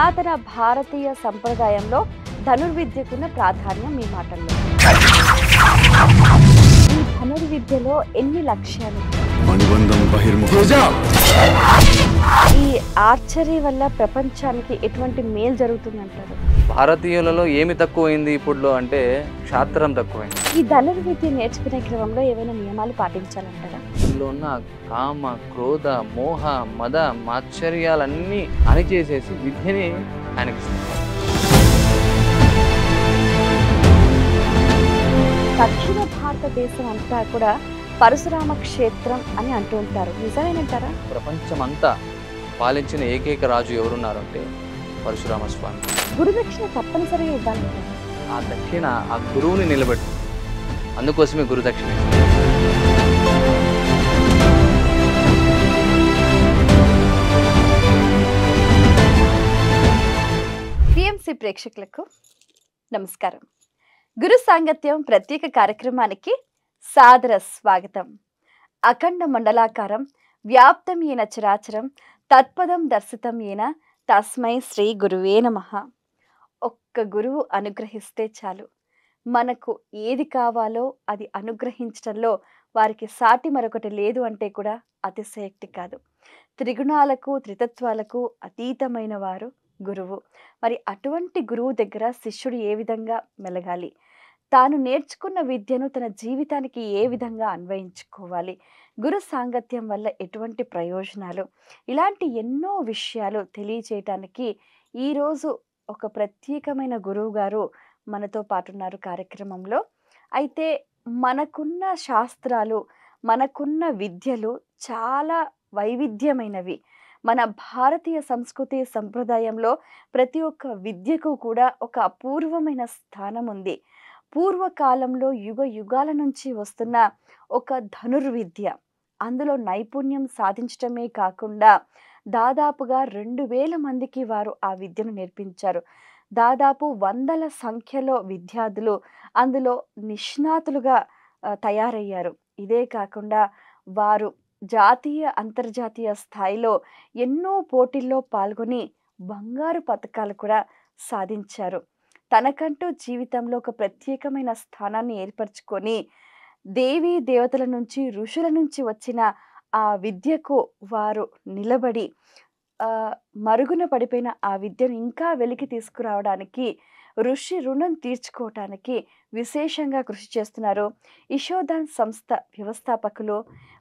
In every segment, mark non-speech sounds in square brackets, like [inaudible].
పురాతన భారతీయ సంప్రదాయంలో ధనుర్విద్యకున్న ప్రాధాన్యం మీ మాటల్లో ఈ ధనుర్విద్యలో ఎన్ని లక్ష్యాలు ఈ ఆర్చరీ వల్ల ప్రపంచానికి ఎటువంటి మేలు జరుగుతుందంటారు భారతీయులలో ఏమి తక్కువైంది ఇప్పుడులో అంటే క్షాత్రం తక్కువైంది ఈ ధనుర్విద్య నేర్చుకునే క్రమంలో ఏమైనా నియమాలు పాటించాలంటారా వీళ్ళలో ఉన్న కామ క్రోధ మోహ మద మాత్సర్యాలన్నీ అణిచేసేసి విద్యని ఆయనకిస్తున్నారు దక్షిణ భారతదేశం అంతా కూడా పరశురామ క్షేత్రం అని అంటూ ఉంటారు నిజమేనంటారా అంతా పాలించిన ఏకైక రాజు ఎవరున్నారంటే పరశురామ స్వామి గురుదక్షిణ తప్పనిసరిగా ఇవ్వాలి ఆ దక్షిణ ఆ గురువుని నిలబెట్టు అందుకోసమే గురుదక్షిణ ప్రేక్షకులకు నమస్కారం గురు సాంగత్యం ప్రత్యేక కార్యక్రమానికి సాదర స్వాగతం అఖండ మండలాకారం వ్యాప్తం ఈయన చరాచరం తత్పదం దర్శితం ఈయన తస్మై శ్రీ గురువే నమ ఒక్క గురువు అనుగ్రహిస్తే చాలు మనకు ఏది కావాలో అది అనుగ్రహించడంలో వారికి సాటి మరొకటి లేదు అంటే కూడా అతిశయక్తి కాదు త్రిగుణాలకు త్రితత్వాలకు అతీతమైన వారు గురువు మరి అటువంటి గురువు దగ్గర శిష్యుడు ఏ విధంగా మెలగాలి తాను నేర్చుకున్న విద్యను తన జీవితానికి ఏ విధంగా అన్వయించుకోవాలి గురు సాంగత్యం వల్ల ఎటువంటి ప్రయోజనాలు ఇలాంటి ఎన్నో విషయాలు తెలియచేయటానికి ఈరోజు ఒక ప్రత్యేకమైన గురువు గారు మనతో పాటున్నారు కార్యక్రమంలో అయితే మనకున్న శాస్త్రాలు మనకున్న విద్యలు చాలా వైవిధ్యమైనవి మన భారతీయ సంస్కృతి సంప్రదాయంలో ప్రతి ఒక్క విద్యకు కూడా ఒక అపూర్వమైన స్థానం ఉంది పూర్వకాలంలో యుగ యుగాల నుంచి వస్తున్న ఒక ధనుర్విద్య అందులో నైపుణ్యం సాధించటమే కాకుండా దాదాపుగా రెండు వేల మందికి వారు ఆ విద్యను నేర్పించారు దాదాపు వందల సంఖ్యలో విద్యార్థులు అందులో నిష్ణాతులుగా తయారయ్యారు ఇదే కాకుండా వారు జాతీయ అంతర్జాతీయ స్థాయిలో ఎన్నో పోటీల్లో పాల్గొని బంగారు పథకాలు కూడా సాధించారు తనకంటూ జీవితంలో ఒక ప్రత్యేకమైన స్థానాన్ని ఏర్పరచుకొని దేవీ దేవతల నుంచి ఋషుల నుంచి వచ్చిన ఆ విద్యకు వారు నిలబడి మరుగున పడిపోయిన ఆ విద్యను ఇంకా వెలికి తీసుకురావడానికి ఋషి రుణం తీర్చుకోవటానికి విశేషంగా కృషి చేస్తున్నారు ఇషోదాన్ సంస్థ వ్యవస్థాపకులు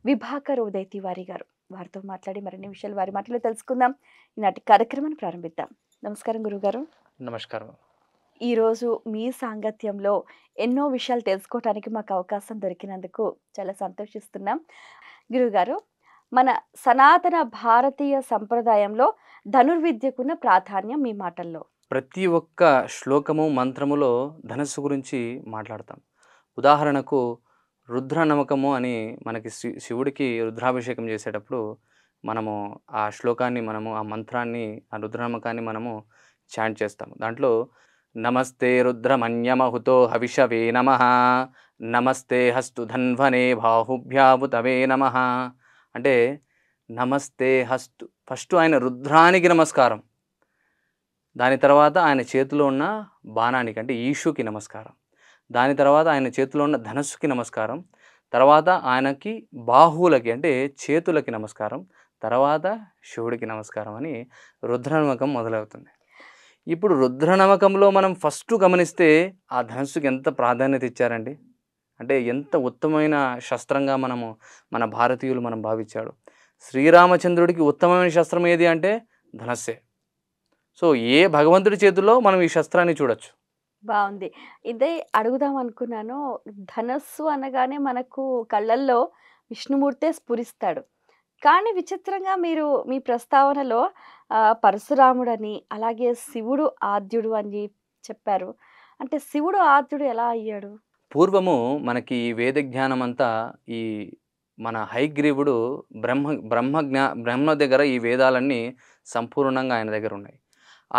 విభాకర్ ఉదయతి వారి గారు వారితో మాట్లాడి మరిన్ని విషయాలు వారి మాటలో తెలుసుకుందాం ఈనాటి కార్యక్రమాన్ని ప్రారంభిద్దాం నమస్కారం గురుగారు నమస్కారం ఈరోజు మీ సాంగత్యంలో ఎన్నో విషయాలు తెలుసుకోవటానికి మాకు అవకాశం దొరికినందుకు చాలా సంతోషిస్తున్నాం గురుగారు మన సనాతన భారతీయ సంప్రదాయంలో ధనుర్విద్యకున్న ప్రాధాన్యం మీ మాటల్లో ప్రతి ఒక్క శ్లోకము మంత్రములో ధనస్సు గురించి మాట్లాడతాం ఉదాహరణకు రుద్ర నమ్మకము అని మనకి శివుడికి రుద్రాభిషేకం చేసేటప్పుడు మనము ఆ శ్లోకాన్ని మనము ఆ మంత్రాన్ని ఆ నమ్మకాన్ని మనము చాంట్ చేస్తాము దాంట్లో నమస్తే రుద్రమన్యమహుతో హవిషవే నమ నమస్తే హస్తు ధన్వనే బాహుభ్యాభుతవే నమ అంటే నమస్తే హస్తు ఫస్ట్ ఆయన రుద్రానికి నమస్కారం దాని తర్వాత ఆయన చేతిలో ఉన్న బాణానికి అంటే ఈషుకి నమస్కారం దాని తర్వాత ఆయన చేతిలో ఉన్న ధనస్సుకి నమస్కారం తర్వాత ఆయనకి బాహువులకి అంటే చేతులకి నమస్కారం తర్వాత శివుడికి నమస్కారం అని రుద్రనమకం మొదలవుతుంది ఇప్పుడు రుద్రనమకంలో మనం ఫస్ట్ గమనిస్తే ఆ ధనస్సుకి ఎంత ప్రాధాన్యత ఇచ్చారండి అంటే ఎంత ఉత్తమమైన శస్త్రంగా మనము మన భారతీయులు మనం భావించాడు శ్రీరామచంద్రుడికి ఉత్తమమైన శస్త్రం ఏది అంటే ధనస్సే సో ఏ భగవంతుడి చేతుల్లో మనం ఈ శస్త్రాన్ని చూడొచ్చు బాగుంది ఇదే అడుగుదాం అనుకున్నాను ధనస్సు అనగానే మనకు కళ్ళల్లో విష్ణుమూర్తే స్ఫురిస్తాడు కానీ విచిత్రంగా మీరు మీ ప్రస్తావనలో పరశురాముడని అలాగే శివుడు ఆద్యుడు అని చెప్పారు అంటే శివుడు ఆద్యుడు ఎలా అయ్యాడు పూర్వము మనకి వేద జ్ఞానం అంతా ఈ మన హైగ్రీవుడు బ్రహ్మ బ్రహ్మ జ్ఞా బ్రహ్మ దగ్గర ఈ వేదాలన్నీ సంపూర్ణంగా ఆయన దగ్గర ఉన్నాయి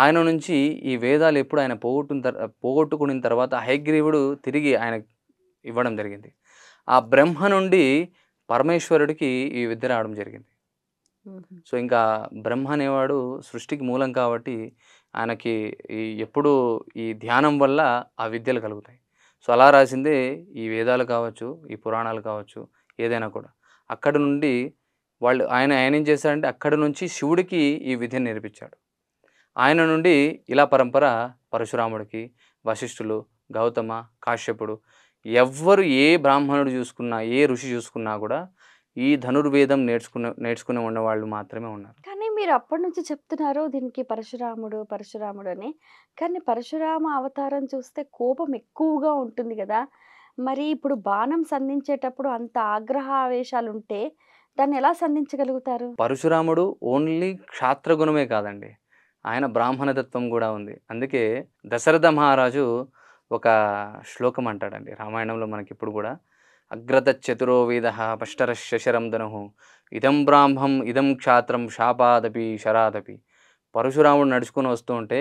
ఆయన నుంచి ఈ వేదాలు ఎప్పుడు ఆయన పోగొట్టుకున్న పోగొట్టుకున్న తర్వాత హయగ్రీవుడు తిరిగి ఆయన ఇవ్వడం జరిగింది ఆ బ్రహ్మ నుండి పరమేశ్వరుడికి ఈ విద్య రావడం జరిగింది సో ఇంకా బ్రహ్మ అనేవాడు సృష్టికి మూలం కాబట్టి ఆయనకి ఈ ఎప్పుడు ఈ ధ్యానం వల్ల ఆ విద్యలు కలుగుతాయి సో అలా రాసిందే ఈ వేదాలు కావచ్చు ఈ పురాణాలు కావచ్చు ఏదైనా కూడా అక్కడ నుండి వాళ్ళు ఆయన ఆయన ఏం చేశారంటే అక్కడ నుంచి శివుడికి ఈ విద్యను నేర్పించాడు ఆయన నుండి ఇలా పరంపర పరశురాముడికి వశిష్ఠులు గౌతమ కాశ్యపుడు ఎవ్వరు ఏ బ్రాహ్మణుడు చూసుకున్నా ఏ ఋషి చూసుకున్నా కూడా ఈ ధనుర్వేదం నేర్చుకునే నేర్చుకుని ఉన్నవాళ్ళు మాత్రమే ఉన్నారు కానీ మీరు అప్పటి నుంచి చెప్తున్నారు దీనికి పరశురాముడు పరశురాముడు అని కానీ పరశురామ అవతారం చూస్తే కోపం ఎక్కువగా ఉంటుంది కదా మరి ఇప్పుడు బాణం సంధించేటప్పుడు అంత ఆగ్రహ ఆవేశాలు ఉంటే దాన్ని ఎలా సంధించగలుగుతారు పరశురాముడు ఓన్లీ క్షాత్రగుణమే కాదండి ఆయన బ్రాహ్మణతత్వం కూడా ఉంది అందుకే దశరథ మహారాజు ఒక శ్లోకం అంటాడండి రామాయణంలో మనకి ఇప్పుడు కూడా అగ్రత చతురో పష్టర శశరం ధనుహు ఇదం బ్రాహ్మం ఇదం క్షాత్రం శాపాదపి శరాదపి పరశురాముడు నడుచుకుని వస్తూ ఉంటే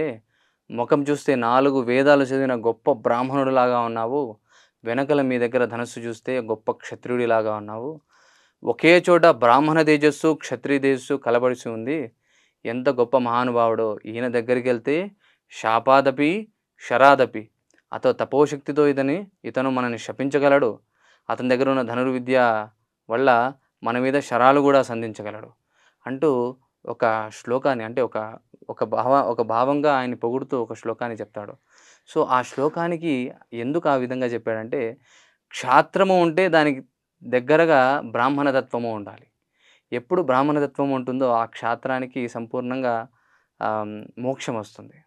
ముఖం చూస్తే నాలుగు వేదాలు చదివిన గొప్ప బ్రాహ్మణుడిలాగా ఉన్నావు వెనకల మీ దగ్గర ధనస్సు చూస్తే గొప్ప క్షత్రియుడిలాగా ఉన్నావు ఒకే చోట బ్రాహ్మణ తేజస్సు క్షత్రియ తేజస్సు కలబడిసి ఉంది ఎంత గొప్ప మహానుభావుడో ఈయన దగ్గరికి వెళ్తే శాపాదపి శరాదపి అతో తపోశక్తితో ఇతని ఇతను మనని శపించగలడు అతని దగ్గర ఉన్న ధనుర్విద్య వల్ల మన మీద శరాలు కూడా సంధించగలడు అంటూ ఒక శ్లోకాన్ని అంటే ఒక ఒక భావ ఒక భావంగా ఆయన పొగుడుతూ ఒక శ్లోకాన్ని చెప్తాడు సో ఆ శ్లోకానికి ఎందుకు ఆ విధంగా చెప్పాడంటే క్షాత్రము ఉంటే దానికి దగ్గరగా బ్రాహ్మణతత్వము ఉండాలి ఎప్పుడు బ్రాహ్మణతత్వం ఉంటుందో ఆ క్షాత్రానికి సంపూర్ణంగా మోక్షం వస్తుంది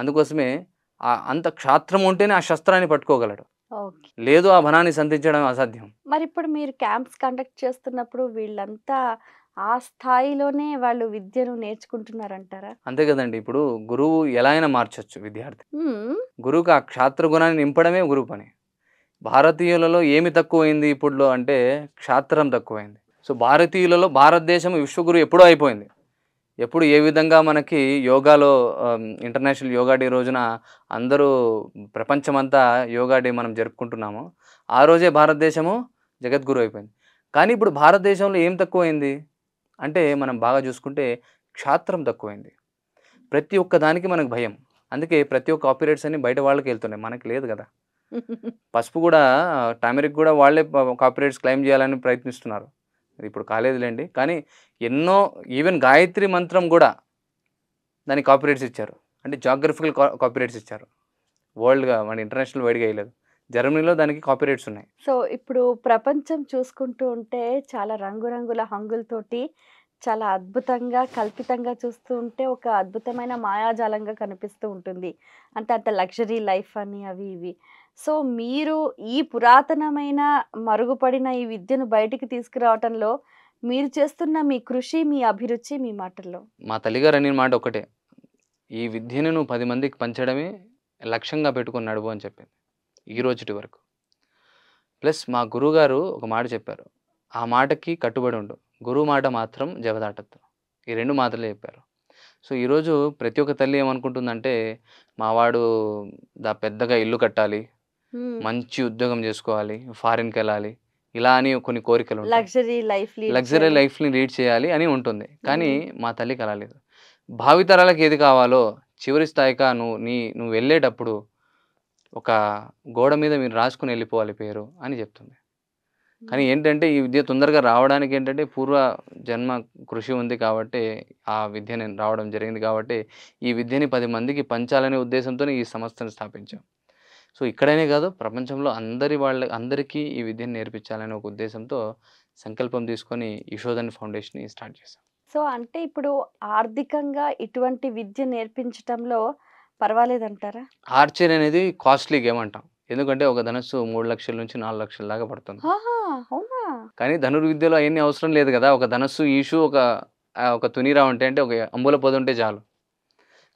అందుకోసమే అంత క్షాత్రం ఉంటేనే ఆ శస్త్రాన్ని పట్టుకోగలడు లేదు ఆ బనాన్ని సంధించడం అసాధ్యం మరి ఇప్పుడు మీరు క్యాంప్స్ కండక్ట్ చేస్తున్నప్పుడు వీళ్ళంతా ఆ స్థాయిలోనే వాళ్ళు విద్యను నేర్చుకుంటున్నారంటారా అంతే కదండి ఇప్పుడు గురువు ఎలా అయినా మార్చొచ్చు విద్యార్థి గురువుకి ఆ క్షాత్ర గుణాన్ని నింపడమే గురువు పని భారతీయులలో ఏమి తక్కువైంది ఇప్పుడులో అంటే క్షాత్రం తక్కువైంది సో భారతీయులలో భారతదేశం విశ్వగురు ఎప్పుడూ అయిపోయింది ఎప్పుడు ఏ విధంగా మనకి యోగాలో ఇంటర్నేషనల్ యోగా డే రోజున అందరూ ప్రపంచమంతా యోగా డే మనం జరుపుకుంటున్నాము ఆ రోజే భారతదేశము జగద్గురు అయిపోయింది కానీ ఇప్పుడు భారతదేశంలో ఏం తక్కువైంది అంటే మనం బాగా చూసుకుంటే క్షాత్రం తక్కువైంది ప్రతి ఒక్క దానికి మనకు భయం అందుకే ప్రతి ఒక్క కాపీరైట్స్ అన్ని బయట వాళ్ళకి వెళ్తున్నాయి మనకి లేదు కదా [laughs] పసుపు కూడా టామెరిక్ కూడా వాళ్ళే కాపీరైట్స్ క్లెయిమ్ చేయాలని ప్రయత్నిస్తున్నారు ఇప్పుడు కాలేదులేండి కానీ ఎన్నో ఈవెన్ గాయత్రి మంత్రం కూడా దానికి కాపీరేట్స్ ఇచ్చారు అంటే జాగ్రఫికల్ కాపీరేట్స్ ఇచ్చారు వరల్డ్గా మన ఇంటర్నేషనల్ వైడ్గా వేయలేదు జర్మనీలో దానికి కాపీరేట్స్ ఉన్నాయి సో ఇప్పుడు ప్రపంచం చూసుకుంటూ ఉంటే చాలా రంగురంగుల హంగులతోటి చాలా అద్భుతంగా కల్పితంగా చూస్తూ ఉంటే ఒక అద్భుతమైన మాయాజాలంగా కనిపిస్తూ ఉంటుంది అంటే అంత లగ్జరీ లైఫ్ అని అవి ఇవి సో మీరు ఈ పురాతనమైన మరుగుపడిన ఈ విద్యను బయటికి తీసుకురావటంలో మీరు చేస్తున్న మీ కృషి మీ అభిరుచి మీ మాటల్లో మా తల్లిగారు అనే మాట ఒకటే ఈ విద్యను నువ్వు పది మందికి పంచడమే లక్ష్యంగా పెట్టుకుని నడువు అని చెప్పింది ఈ రోజుటి వరకు ప్లస్ మా గురువుగారు ఒక మాట చెప్పారు ఆ మాటకి కట్టుబడి ఉండు గురువు మాట మాత్రం జవదాటద్దు ఈ రెండు మాటలే చెప్పారు సో ఈరోజు ప్రతి ఒక్క తల్లి ఏమనుకుంటుందంటే మావాడు దా పెద్దగా ఇల్లు కట్టాలి మంచి ఉద్యోగం చేసుకోవాలి ఫారిన్కి వెళ్ళాలి ఇలా అని కొన్ని కోరికలు లగ్జరీ లైఫ్ లగ్జరీ లైఫ్ని లీడ్ చేయాలి అని ఉంటుంది కానీ మా తల్లికి అలా భావితరాలకు ఏది కావాలో చివరి స్థాయిగా నువ్వు నీ నువ్వు వెళ్ళేటప్పుడు ఒక గోడ మీద మీరు రాసుకుని వెళ్ళిపోవాలి పేరు అని చెప్తుంది కానీ ఏంటంటే ఈ విద్య తొందరగా రావడానికి ఏంటంటే పూర్వ జన్మ కృషి ఉంది కాబట్టి ఆ విద్య నేను రావడం జరిగింది కాబట్టి ఈ విద్యని పది మందికి పంచాలనే ఉద్దేశంతో ఈ సంస్థను స్థాపించాం సో ఇక్కడనే కాదు ప్రపంచంలో అందరి వాళ్ళ అందరికీ ఈ విద్యను నేర్పించాలనే ఒక ఉద్దేశంతో సంకల్పం తీసుకొని యశోధన్ ఫౌండేషన్ స్టార్ట్ చేశాం సో అంటే ఇప్పుడు ఆర్థికంగా ఇటువంటి విద్య నేర్పించటంలో పర్వాలేదంటారా ఆర్చర్ అనేది కాస్ట్లీ గేమ్ అంటాం ఎందుకంటే ఒక ధనస్సు మూడు లక్షల నుంచి నాలుగు లక్షల దాకా పడుతుంది కానీ ధనుర్విద్యలో అవన్నీ అవసరం లేదు కదా ఒక ధనస్సు ఈషు ఒక ఒక తునిరా ఉంటే అంటే ఒక అంబుల పొద ఉంటే చాలు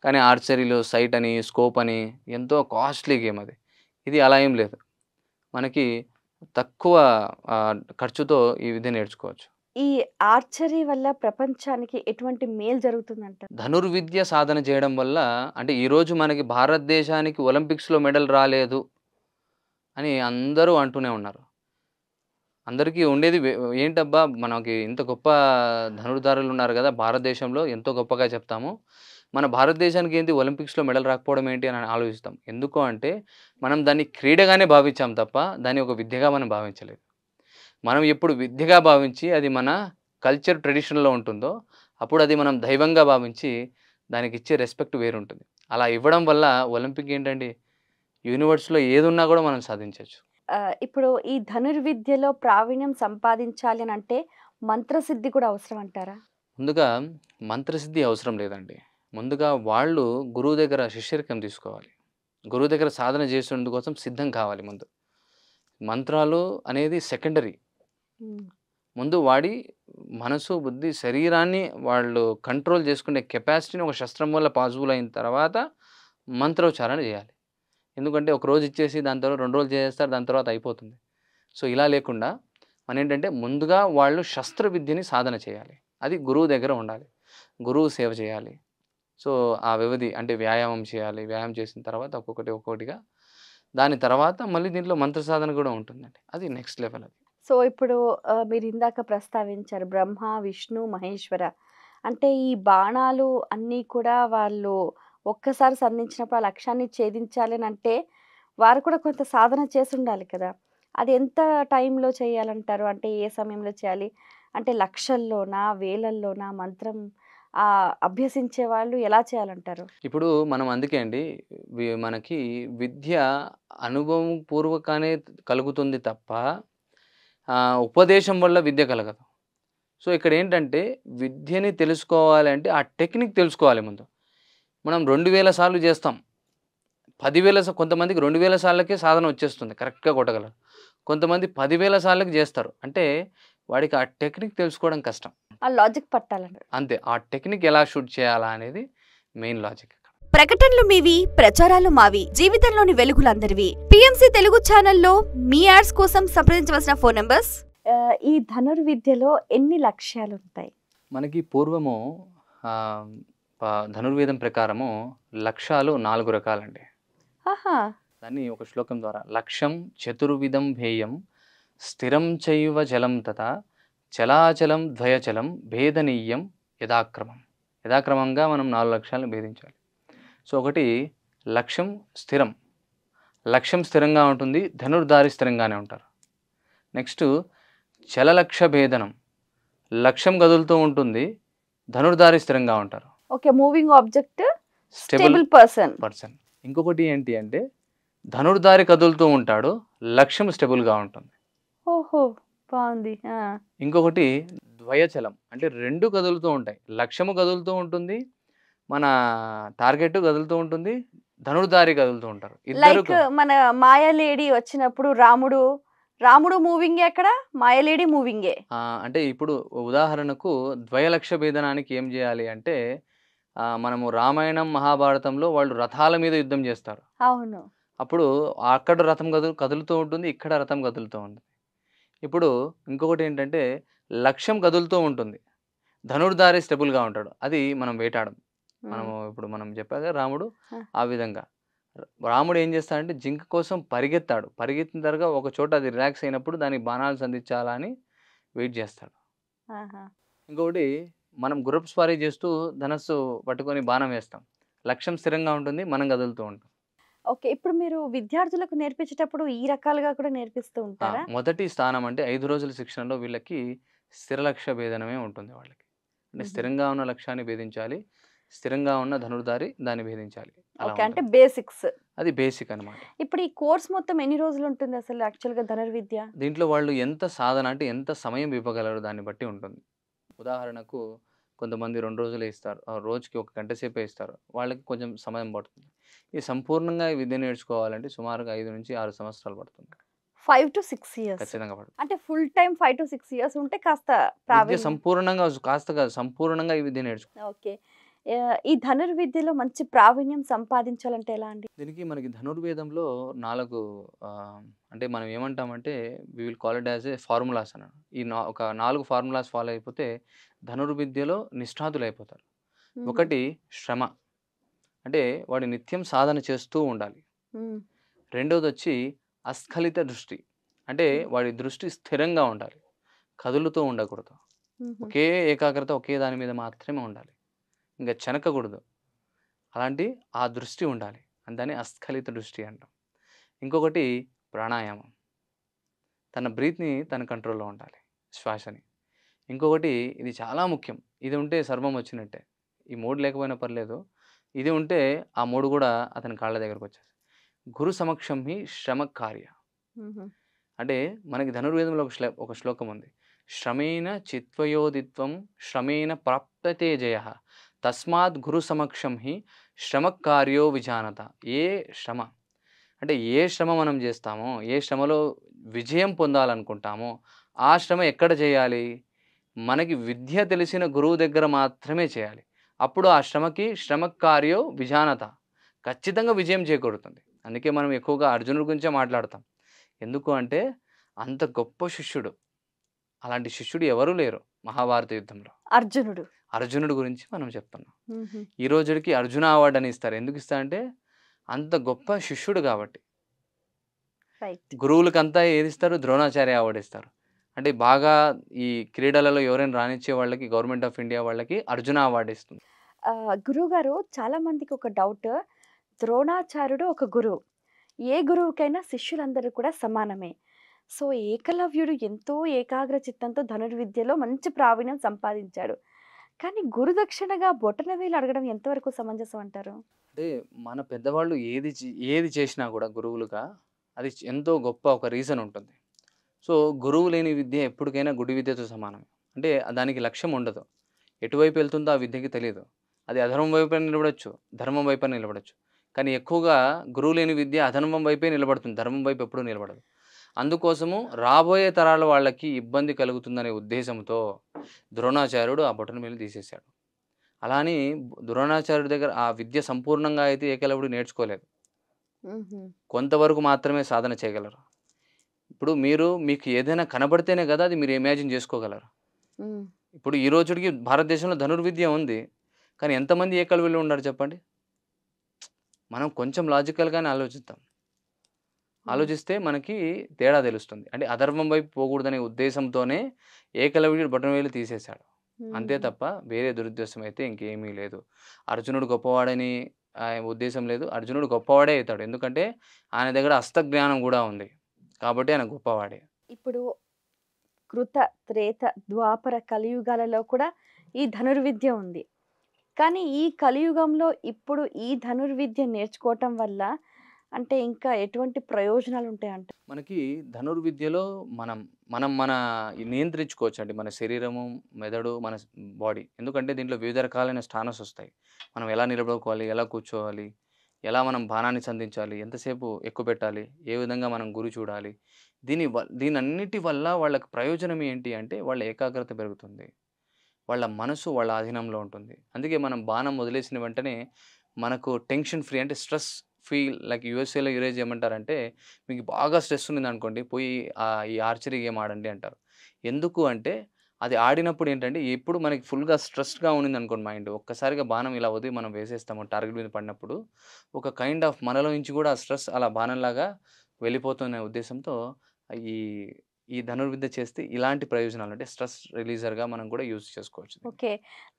కానీ ఆర్చరీలో సైట్ అని స్కోప్ అని ఎంతో కాస్ట్లీ గేమ్ అది ఇది అలా ఏం లేదు మనకి తక్కువ ఖర్చుతో ఈ విద్య నేర్చుకోవచ్చు ఈ ఆర్చరీ వల్ల ప్రపంచానికి ఎటువంటి మేలు జరుగుతుందంట ధనుర్విద్య సాధన చేయడం వల్ల అంటే ఈరోజు మనకి భారతదేశానికి ఒలింపిక్స్లో మెడల్ రాలేదు అని అందరూ అంటూనే ఉన్నారు అందరికీ ఉండేది ఏంటబ్బా మనకి ఇంత గొప్ప ధనుర్ధారులు ఉన్నారు కదా భారతదేశంలో ఎంతో గొప్పగా చెప్తాము మన భారతదేశానికి ఏంటి ఒలింపిక్స్లో మెడల్ రాకపోవడం ఏంటి అని ఆలోచిస్తాం ఎందుకు అంటే మనం దాన్ని క్రీడగానే భావించాం తప్ప దాన్ని ఒక విద్యగా మనం భావించలేదు మనం ఎప్పుడు విద్యగా భావించి అది మన కల్చర్ ట్రెడిషన్లో ఉంటుందో అప్పుడు అది మనం దైవంగా భావించి దానికి ఇచ్చే రెస్పెక్ట్ వేరుంటుంది అలా ఇవ్వడం వల్ల ఒలింపిక్ ఏంటండి యూనివర్స్లో ఏదున్నా కూడా మనం సాధించవచ్చు ఇప్పుడు ఈ ధనుర్విద్యలో ప్రావీణ్యం సంపాదించాలి అని అంటే మంత్రసిద్ధి కూడా అవసరం అంటారా ముందుగా మంత్రసిద్ధి అవసరం లేదండి ముందుగా వాళ్ళు గురువు దగ్గర శిష్యరికం తీసుకోవాలి గురువు దగ్గర సాధన చేసేందుకోసం సిద్ధం కావాలి ముందు మంత్రాలు అనేది సెకండరీ ముందు వాడి మనసు బుద్ధి శరీరాన్ని వాళ్ళు కంట్రోల్ చేసుకునే కెపాసిటీని ఒక శస్త్రం వల్ల పాజిబుల్ అయిన తర్వాత మంత్రోచ్చారణ చేయాలి ఎందుకంటే ఒక రోజు ఇచ్చేసి దాని తర్వాత రెండు రోజులు చేసేస్తారు దాని తర్వాత అయిపోతుంది సో ఇలా లేకుండా మన ఏంటంటే ముందుగా వాళ్ళు శస్త్రవిద్యని సాధన చేయాలి అది గురువు దగ్గర ఉండాలి గురువు సేవ చేయాలి సో ఆ వ్యవధి అంటే వ్యాయామం చేయాలి వ్యాయామం చేసిన తర్వాత ఒక్కొక్కటి ఒక్కొక్కటిగా దాని తర్వాత మళ్ళీ దీంట్లో మంత్ర సాధన కూడా ఉంటుందండి అది నెక్స్ట్ లెవెల్ అది సో ఇప్పుడు మీరు ఇందాక ప్రస్తావించారు బ్రహ్మ విష్ణు మహేశ్వర అంటే ఈ బాణాలు అన్నీ కూడా వాళ్ళు ఒక్కసారి సంధించినప్పుడు ఆ లక్ష్యాన్ని ఛేదించాలి అంటే వారు కూడా కొంత సాధన చేసి ఉండాలి కదా అది ఎంత టైంలో చేయాలంటారు అంటే ఏ సమయంలో చేయాలి అంటే లక్షల్లోనా వేలల్లోనా మంత్రం అభ్యసించే వాళ్ళు ఎలా చేయాలంటారు ఇప్పుడు మనం అందుకే అండి మనకి విద్య అనుభవం పూర్వకానే కలుగుతుంది తప్ప ఉపదేశం వల్ల విద్య కలగదు సో ఇక్కడ ఏంటంటే విద్యని తెలుసుకోవాలంటే ఆ టెక్నిక్ తెలుసుకోవాలి ముందు మనం రెండు వేల సార్లు చేస్తాం పదివేల కొంతమందికి రెండు వేల సార్లకే సాధన వచ్చేస్తుంది కరెక్ట్గా కొట్టగలరు కొంతమంది పదివేల సార్లకి చేస్తారు అంటే వాడికి ఆ టెక్నిక్ తెలుసుకోవడం కష్టం ఆ లాజిక్ పట్టాలండి అంతే ఆ టెక్నిక్ ఎలా షూట్ చేయాలా అనేది మెయిన్ లాజిక్ ప్రకటనలు మీవి ప్రచారాలు మావి జీవితంలోని వెలుగులందరివి పిఎంసి తెలుగు ఛానల్లో మీ యాడ్స్ కోసం సంప్రదించవలసిన ఫోన్ నెంబర్స్ ఈ ధనుర్విద్యలో ఎన్ని లక్ష్యాలు ఉంటాయి మనకి పూర్వము ధనుర్వేదం ప్రకారము లక్ష్యాలు నాలుగు రకాలండి దాన్ని ఒక శ్లోకం ద్వారా లక్ష్యం చతుర్విధం భేయం స్థిరం చైవ జలం తథా చలాచలం ద్వయచలం భేదనీయం యథాక్రమం యథాక్రమంగా మనం నాలుగు లక్ష్యాలను భేదించాలి సో ఒకటి లక్ష్యం స్థిరం లక్ష్యం స్థిరంగా ఉంటుంది ధనుర్ధారి స్థిరంగానే ఉంటారు నెక్స్ట్ చలలక్ష భేదనం లక్ష్యం గదులుతూ ఉంటుంది ధనుర్ధారి స్థిరంగా ఉంటారు okay moving object stable person person ఇంకొకటి ఏంటి అంటే ధనుర్ధారి కదులుతూ ఉంటాడు లక్ష్యం స్టెబుల్గా ఉంటుంది ఓహో బాగుంది ఇంకొకటి ద్వయచలం అంటే రెండు కదులుతూ ఉంటాయి లక్ష్యము కదులుతూ ఉంటుంది మన టార్గెట్ కదులుతూ ఉంటుంది ధనుర్ధారి కదులుతూ ఉంటారు లైక్ మన మాయలేడి వచ్చినప్పుడు రాముడు రాముడు మూవింగే అక్కడ మాయలేడి మూవింగే అంటే ఇప్పుడు ఉదాహరణకు ద్వయలక్ష భేదనానికి ఏం చేయాలి అంటే మనము రామాయణం మహాభారతంలో వాళ్ళు రథాల మీద యుద్ధం చేస్తారు అవును అప్పుడు అక్కడ రథం కదు కదులుతూ ఉంటుంది ఇక్కడ రథం కదులుతూ ఉంటుంది ఇప్పుడు ఇంకొకటి ఏంటంటే లక్ష్యం కదులుతూ ఉంటుంది ధనుర్ధారి స్టెబుల్గా ఉంటాడు అది మనం వేటాడం మనము ఇప్పుడు మనం చెప్పాక రాముడు ఆ విధంగా రాముడు ఏం చేస్తాడంటే జింక కోసం పరిగెత్తాడు పరిగెత్తిన తర్వాత ఒక చోట అది రిలాక్స్ అయినప్పుడు దానికి బాణాలు సంధించాలా అని వెయిట్ చేస్తాడు ఇంకొకటి మనం గుర్రపు స్వారీ చేస్తూ ధనస్సు పట్టుకొని బాణం వేస్తాం లక్ష్యం స్థిరంగా ఉంటుంది మనం కదులుతూ ఉంటాం ఓకే ఇప్పుడు మీరు విద్యార్థులకు నేర్పించేటప్పుడు ఈ రకాలుగా కూడా నేర్పిస్తూ ఉంటారా మొదటి స్థానం అంటే ఐదు రోజుల శిక్షణలో వీళ్ళకి స్థిర లక్ష్య భేదనమే ఉంటుంది వాళ్ళకి అంటే స్థిరంగా ఉన్న లక్ష్యాన్ని భేదించాలి స్థిరంగా ఉన్న ధనుర్ధారి దాన్ని భేదించాలి అంటే బేసిక్స్ అది బేసిక్ అనమాట ఇప్పుడు ఈ కోర్స్ మొత్తం ఎన్ని రోజులు ఉంటుంది అసలు యాక్చువల్గా ధనుర్విద్య దీంట్లో వాళ్ళు ఎంత సాధన అంటే ఎంత సమయం ఇవ్వగలరు దాన్ని బట్టి ఉంటుంది ఉదాహరణకు కొంతమంది రెండు రోజులు ఇస్తారు రోజుకి ఒక గంట సేపు ఇస్తారు వాళ్ళకి కొంచెం సమయం పడుతుంది ఈ సంపూర్ణంగా విద్య నేర్చుకోవాలంటే సుమారుగా ఐదు నుంచి ఆరు సంవత్సరాలు పడుతుంది ఫైవ్ టు సిక్స్ ఇయర్స్ ఖచ్చితంగా పడుతుంది అంటే full time five to six years ఉంటే కాస్త సంపూర్ణంగా కాస్త కాదు సంపూర్ణంగా ఈ విద్య నేర్చుకో ఓకే ఈ ధనుర్విద్యలో మంచి ప్రావీణ్యం సంపాదించాలంటే ఎలా అండి దీనికి మనకి ధనుర్వేదంలో నాలుగు అంటే మనం ఏమంటామంటే we will call it as a formulas అన్నాడు ఈ నా ఒక నాలుగు ఫార్ములాస్ ఫాలో అయిపోతే ధనుర్విద్యలో నిష్ణాతులు అయిపోతారు ఒకటి శ్రమ అంటే వాడు నిత్యం సాధన చేస్తూ ఉండాలి రెండోది వచ్చి అస్ఖలిత దృష్టి అంటే వాడి దృష్టి స్థిరంగా ఉండాలి కదులుతూ ఉండకూడదు ఒకే ఏకాగ్రత ఒకే దాని మీద మాత్రమే ఉండాలి ఇంకా చెనకకూడదు అలాంటి ఆ దృష్టి ఉండాలి దాన్ని అస్ఖలిత దృష్టి అంటాం ఇంకొకటి ప్రాణాయామం తన బ్రీత్ని తన కంట్రోల్లో ఉండాలి శ్వాసని ఇంకొకటి ఇది చాలా ముఖ్యం ఇది ఉంటే సర్వం వచ్చినట్టే ఈ మూడు లేకపోయినా పర్లేదు ఇది ఉంటే ఆ మూడు కూడా అతని కాళ్ళ దగ్గరకు వచ్చేసి గురు సమక్షం హి శ్రమ కార్య అంటే మనకి ధనుర్వేదంలో ఒక శ్లో ఒక శ్లోకం ఉంది శ్రమేణ చిత్వయోదిత్వం శ్రమేణ ప్రాప్తతే జయ తస్మాత్ గురు సమక్షం హి శ్రమకార్యో విజానత ఏ శ్రమ అంటే ఏ శ్రమ మనం చేస్తామో ఏ శ్రమలో విజయం పొందాలనుకుంటామో ఆ శ్రమ ఎక్కడ చేయాలి మనకి విద్య తెలిసిన గురువు దగ్గర మాత్రమే చేయాలి అప్పుడు ఆ శ్రమకి శ్రమ కార్యో విజానత ఖచ్చితంగా విజయం చేకూరుతుంది అందుకే మనం ఎక్కువగా అర్జునుడి గురించే మాట్లాడతాం ఎందుకు అంటే అంత గొప్ప శిష్యుడు అలాంటి శిష్యుడు ఎవరూ లేరు మహాభారత యుద్ధంలో అర్జునుడు అర్జునుడు గురించి మనం చెప్తున్నాం ఈ రోజుడికి అర్జున అవార్డు అని ఇస్తారు ఎందుకు ఇస్తారంటే అంత గొప్ప శిష్యుడు కాబట్టి గురువులకంతా ఏది ఇస్తారు ద్రోణాచార్య అవార్డు ఇస్తారు అంటే బాగా ఈ క్రీడలలో ఎవరైనా రాణించే వాళ్ళకి గవర్నమెంట్ ఆఫ్ ఇండియా వాళ్ళకి అర్జున అవార్డు ఇస్తుంది గురువుగారు చాలా మందికి ఒక డౌట్ ద్రోణాచార్యుడు ఒక గురువు ఏ గురువుకైనా శిష్యులందరూ కూడా సమానమే సో ఏకలవ్యుడు ఎంతో ఏకాగ్ర చిత్తంతో ధనుర్విద్యలో మంచి ప్రావీణ్యం సంపాదించాడు కానీ గురుదక్షిణగా బొటనవేలు అడగడం ఎంతవరకు సమంజసం అంటారు అంటే మన పెద్దవాళ్ళు ఏది ఏది చేసినా కూడా గురువులుగా అది ఎంతో గొప్ప ఒక రీజన్ ఉంటుంది సో గురువు లేని విద్య ఎప్పటికైనా గుడి విద్యతో సమానం అంటే దానికి లక్ష్యం ఉండదు ఎటువైపు వెళ్తుందో ఆ విద్యకి తెలియదు అది అధర్మం వైపు నిలబడచ్చు ధర్మం వైపు నిలబడచ్చు కానీ ఎక్కువగా గురువు లేని విద్య అధర్మం వైపే నిలబడుతుంది ధర్మం వైపు ఎప్పుడూ నిలబడదు అందుకోసము రాబోయే తరాల వాళ్ళకి ఇబ్బంది కలుగుతుందనే ఉద్దేశంతో ద్రోణాచార్యుడు ఆ బొటను మీద తీసేశాడు అలాని ద్రోణాచార్యుడి దగ్గర ఆ విద్య సంపూర్ణంగా అయితే ఏకలవుడు నేర్చుకోలేదు కొంతవరకు మాత్రమే సాధన చేయగలరు ఇప్పుడు మీరు మీకు ఏదైనా కనబడితేనే కదా అది మీరు ఇమాజిన్ చేసుకోగలరు ఇప్పుడు ఈ రోజుకి భారతదేశంలో ధనుర్విద్య ఉంది కానీ ఎంతమంది ఏ కలువలో ఉన్నారు చెప్పండి మనం కొంచెం లాజికల్గానే ఆలోచిద్దాం ఆలోచిస్తే మనకి తేడా తెలుస్తుంది అంటే అధర్మం వైపు పోకూడదనే ఉద్దేశంతోనే బటన్ వేలు తీసేశాడు అంతే తప్ప వేరే దురుద్దేశం అయితే ఇంకేమీ లేదు అర్జునుడు గొప్పవాడని ఉద్దేశం లేదు అర్జునుడు గొప్పవాడే అవుతాడు ఎందుకంటే ఆయన దగ్గర హస్తజ్ఞానం కూడా ఉంది కాబట్టి ఆయన గొప్పవాడే ఇప్పుడు కృత త్రేత ద్వాపర కలియుగాలలో కూడా ఈ ధనుర్విద్య ఉంది కానీ ఈ కలియుగంలో ఇప్పుడు ఈ ధనుర్విద్య నేర్చుకోవటం వల్ల అంటే ఇంకా ఎటువంటి ప్రయోజనాలు ఉంటాయంట మనకి ధనుర్విద్యలో మనం మనం మన నియంత్రించుకోవచ్చు అండి మన శరీరము మెదడు మన బాడీ ఎందుకంటే దీంట్లో వివిధ రకాలైన స్థానస్ వస్తాయి మనం ఎలా నిలబడుకోవాలి ఎలా కూర్చోవాలి ఎలా మనం బాణాన్ని సంధించాలి ఎంతసేపు ఎక్కువ పెట్టాలి ఏ విధంగా మనం గురి చూడాలి దీని దీనన్నిటి వల్ల వాళ్ళకి ప్రయోజనం ఏంటి అంటే వాళ్ళ ఏకాగ్రత పెరుగుతుంది వాళ్ళ మనసు వాళ్ళ ఆధీనంలో ఉంటుంది అందుకే మనం బాణం వదిలేసిన వెంటనే మనకు టెన్షన్ ఫ్రీ అంటే స్ట్రెస్ ఫీల్ లైక్ యూఎస్ఏలో యూరేజ్ అంటే మీకు బాగా స్ట్రెస్ ఉంది అనుకోండి పోయి ఈ ఆర్చరీ గేమ్ ఆడండి అంటారు ఎందుకు అంటే అది ఆడినప్పుడు ఏంటంటే ఎప్పుడు మనకి ఫుల్గా స్ట్రెస్గా ఉండింది అనుకోండి మైండ్ ఒక్కసారిగా బాణం ఇలా వదిలి మనం వేసేస్తాము టార్గెట్ మీద పడినప్పుడు ఒక కైండ్ ఆఫ్ మనలో నుంచి కూడా ఆ స్ట్రెస్ అలా బాణంలాగా వెళ్ళిపోతున్న ఉద్దేశంతో ఈ ఈ ధనుర్విద్య చేస్తే ఇలాంటి ప్రయోజనాలు అంటే స్ట్రెస్ రిలీజర్గా మనం కూడా యూజ్ చేసుకోవచ్చు ఓకే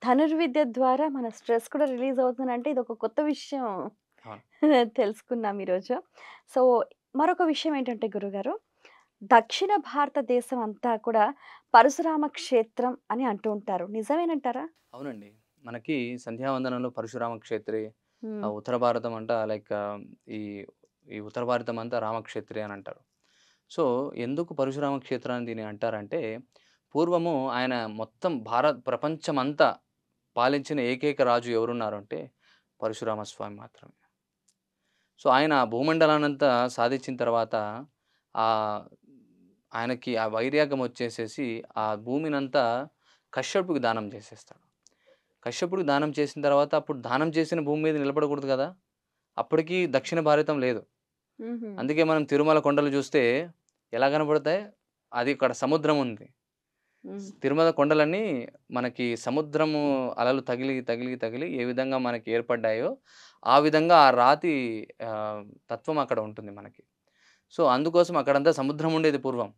ధనుర్విద్య ద్వారా మన స్ట్రెస్ కూడా రిలీజ్ అవుతుందంటే ఇది ఒక కొత్త విషయం [laughs] తెలుసుకున్నాం ఈరోజు సో మరొక విషయం ఏంటంటే గురుగారు దక్షిణ భారతదేశం అంతా కూడా పరశురామ క్షేత్రం అని అంటూ ఉంటారు నిజమేనంటారా అవునండి మనకి సంధ్యావందనంలో పరశురామ క్షేత్రి ఉత్తర భారతం అంట లైక్ ఈ ఈ ఉత్తర భారతం అంతా రామక్షేత్రి అని అంటారు సో ఎందుకు పరశురామ క్షేత్రాన్ని దీని అంటారంటే పూర్వము ఆయన మొత్తం భారత ప్రపంచమంతా పాలించిన ఏకైక రాజు ఎవరున్నారు అంటే పరశురామస్వామి మాత్రమే సో ఆయన భూమండలానంతా సాధించిన తర్వాత ఆ ఆయనకి ఆ వైరాగ్యం వచ్చేసేసి ఆ భూమినంతా కశ్యపుడికి దానం చేసేస్తాడు కశ్యపుడికి దానం చేసిన తర్వాత అప్పుడు దానం చేసిన భూమి మీద నిలబడకూడదు కదా అప్పటికి దక్షిణ భారతం లేదు అందుకే మనం తిరుమల కొండలు చూస్తే ఎలా కనబడతాయి అది ఇక్కడ సముద్రం ఉంది తిరుమల కొండలన్నీ మనకి సముద్రము అలలు తగిలి తగిలి తగిలి ఏ విధంగా మనకి ఏర్పడ్డాయో ఆ విధంగా ఆ రాతి తత్వం అక్కడ ఉంటుంది మనకి సో అందుకోసం అక్కడంతా సముద్రం ఉండేది పూర్వం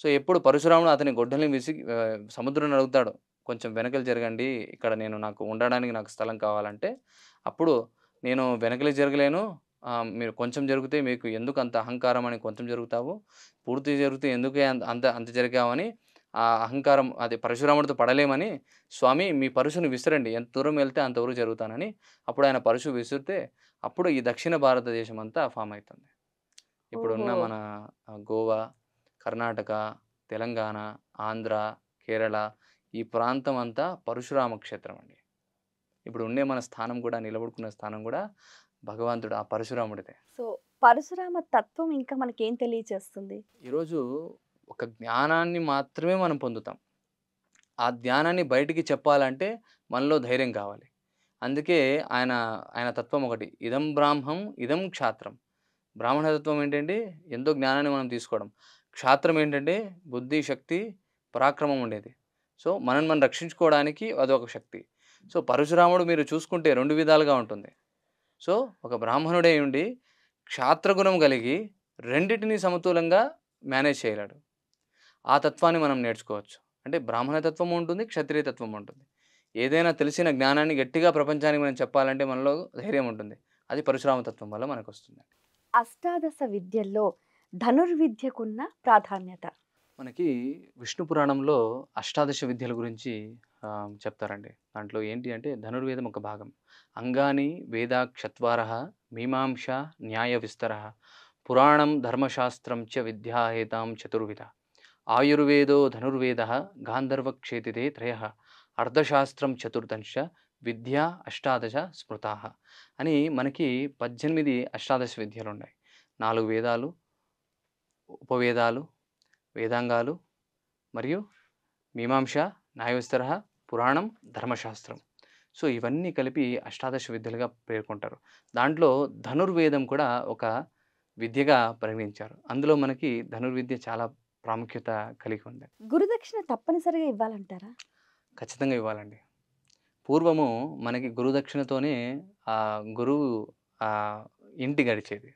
సో ఎప్పుడు పరశురాముడు అతని గొడ్డలిని విసిగి సముద్రం అడుగుతాడు కొంచెం వెనకలు జరగండి ఇక్కడ నేను నాకు ఉండడానికి నాకు స్థలం కావాలంటే అప్పుడు నేను వెనకలి జరగలేను మీరు కొంచెం జరిగితే మీకు ఎందుకు అంత అహంకారం అని కొంచెం జరుగుతావు పూర్తి జరిగితే ఎందుకే అంత అంత జరిగావని ఆ అహంకారం అది పరశురాముడితో పడలేమని స్వామి మీ పరుశుని విసిరండి ఎంత దూరం వెళ్తే అంతవరకు జరుగుతానని అప్పుడు ఆయన పరుశు విసిరితే అప్పుడు ఈ దక్షిణ భారతదేశం అంతా ఫామ్ అవుతుంది ఇప్పుడున్న మన గోవా కర్ణాటక తెలంగాణ ఆంధ్ర కేరళ ఈ ప్రాంతం అంతా పరశురామ క్షేత్రం అండి ఇప్పుడు ఉండే మన స్థానం కూడా నిలబడుకున్న స్థానం కూడా భగవంతుడు ఆ పరశురాముడిదే సో పరశురామ తత్వం ఇంకా మనకేం తెలియచేస్తుంది ఈరోజు ఒక జ్ఞానాన్ని మాత్రమే మనం పొందుతాం ఆ జ్ఞానాన్ని బయటికి చెప్పాలంటే మనలో ధైర్యం కావాలి అందుకే ఆయన ఆయన తత్వం ఒకటి ఇదం బ్రాహ్మం ఇదం క్షాత్రం బ్రాహ్మణతత్వం ఏంటంటే ఎంతో జ్ఞానాన్ని మనం తీసుకోవడం క్షాత్రం ఏంటంటే బుద్ధి శక్తి పరాక్రమం ఉండేది సో మనం మనం రక్షించుకోవడానికి అది ఒక శక్తి సో పరశురాముడు మీరు చూసుకుంటే రెండు విధాలుగా ఉంటుంది సో ఒక బ్రాహ్మణుడే ఉండి క్షాత్రగుణం కలిగి రెండింటినీ సమతులంగా మేనేజ్ చేయలేడు ఆ తత్వాన్ని మనం నేర్చుకోవచ్చు అంటే బ్రాహ్మణతత్వం ఉంటుంది క్షత్రియతత్వం ఉంటుంది ఏదైనా తెలిసిన జ్ఞానాన్ని గట్టిగా ప్రపంచానికి మనం చెప్పాలంటే మనలో ధైర్యం ఉంటుంది అది పరశురామతత్వం వల్ల మనకు వస్తుంది అష్టాదశ విద్యల్లో ధనుర్విద్యకున్న ప్రాధాన్యత మనకి విష్ణు పురాణంలో అష్టాదశ విద్యల గురించి చెప్తారండి దాంట్లో ఏంటి అంటే ధనుర్వేదం ఒక భాగం అంగాని వేద క్షత్వార మీమాంస న్యాయ విస్తర పురాణం ధర్మశాస్త్రం చ విద్యాహేతాం చతుర్విధ ఆయుర్వేదో ధనుర్వేద గాంధర్వక్షేతిదే త్రయ అర్థశాస్త్రం చతుర్దంశ విద్య అష్టాదశ స్మృతాహ అని మనకి పద్దెనిమిది అష్టాదశ విద్యలు ఉన్నాయి నాలుగు వేదాలు ఉపవేదాలు వేదాంగాలు మరియు మీమాంస న్యాయవిస్తర పురాణం ధర్మశాస్త్రం సో ఇవన్నీ కలిపి అష్టాదశ విద్యలుగా పేర్కొంటారు దాంట్లో ధనుర్వేదం కూడా ఒక విద్యగా పరిగణించారు అందులో మనకి ధనుర్విద్య చాలా ప్రాముఖ్యత కలిగి ఉంది గురుదక్షిణ తప్పనిసరిగా ఇవ్వాలంటారా ఖచ్చితంగా ఇవ్వాలండి పూర్వము మనకి గురుదక్షిణతోనే ఆ గురువు ఆ ఇంటి గడిచేది